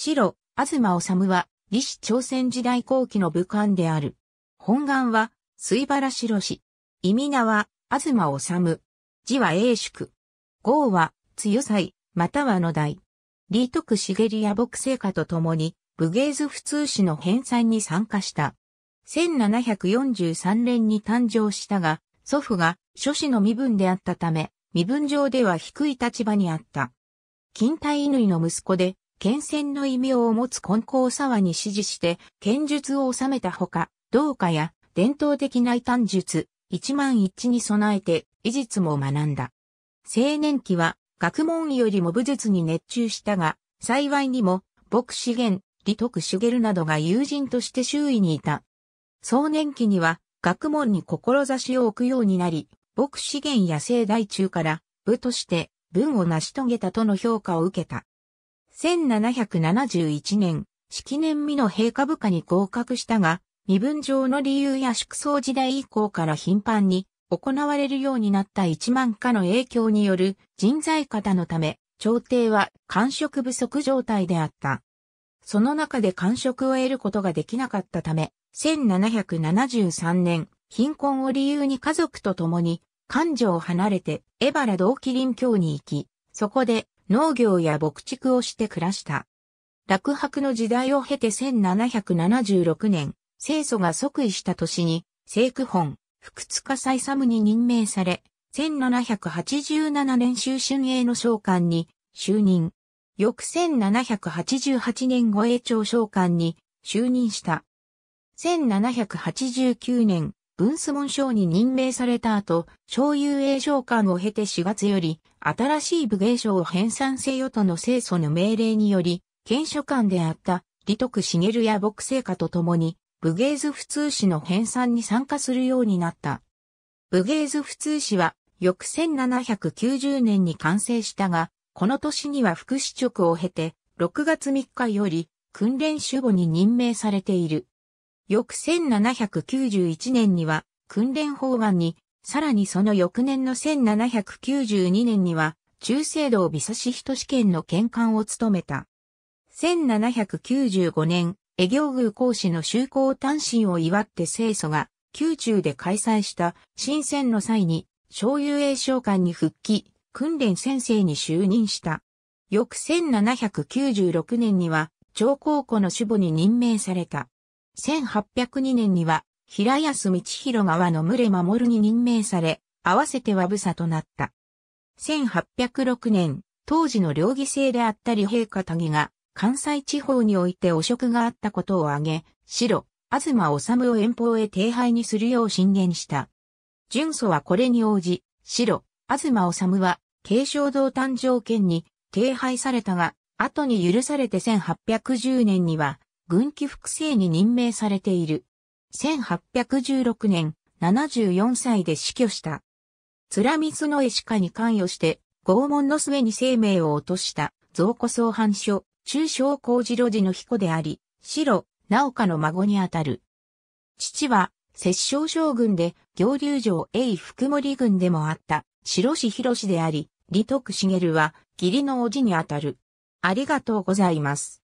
白、東治は、李氏朝鮮時代後期の武漢である。本願は、水原白氏。意味名は、東治。字は英宿。号は、強祭、または野代。李徳茂や牧聖家と共に、武芸図普通史の編纂に参加した。1743年に誕生したが、祖父が諸子の身分であったため、身分上では低い立場にあった。近代乾の息子で、剣戦の異名を持つ金光沢に指示して剣術を収めたほか、道家や伝統的な異端術、一万一に備えて医術も学んだ。青年期は学問よりも武術に熱中したが、幸いにも牧資源、李徳茂などが友人として周囲にいた。壮年期には学問に志を置くようになり、牧資源や清大中から部として文を成し遂げたとの評価を受けた。1771年、式年未の陛下部下に合格したが、身分上の理由や縮小時代以降から頻繁に行われるようになった1万家の影響による人材方のため、朝廷は官職不足状態であった。その中で官職を得ることができなかったため、1773年、貧困を理由に家族と共に、官女を離れて、エバラ同麒麟教に行き、そこで農業や牧畜をして暮らした。落泊の時代を経て1776年、清祖が即位した年に、聖区本、福塚祭サムに任命され、1787年秋春英の召喚に就任。翌1788年護衛庁召喚に就任した。1789年、文須門賞に任命された後、小遊栄賞官を経て4月より、新しい武芸賞を編纂せよとの清楚の命令により、県書官であった李徳茂や牧聖家と共に、武芸図普通史の編纂に参加するようになった。武芸図普通史は、翌1790年に完成したが、この年には副市直を経て、6月3日より、訓練主母に任命されている。翌1791年には訓練法案に、さらにその翌年の1792年には、中世道美指人試験の見官を務めた。1795年、営業宮講師の修行単身を祝って清祖が、宮中で開催した新選の際に、小遊栄将官に復帰、訓練先生に就任した。翌1796年には、長高校の守母に任命された。1802年には、平安道広川の群れ守に任命され、合わせて和房となった。1806年、当時の両義制であった李平方谷が、関西地方において汚職があったことを挙げ、白、東治を遠方へ停廃にするよう進言した。純祖はこれに応じ、白、東治は、継承道誕生権に、停廃されたが、後に許されて1810年には、軍機複製に任命されている。1816年、74歳で死去した。津光の絵しに関与して、拷問の末に生命を落とした、造古総藩書、中小工事路地の彦であり、白、直家の孫にあたる。父は、摂政将軍で、行流城永福森軍でもあった、白氏博士であり、李徳茂は、義理の叔父にあたる。ありがとうございます。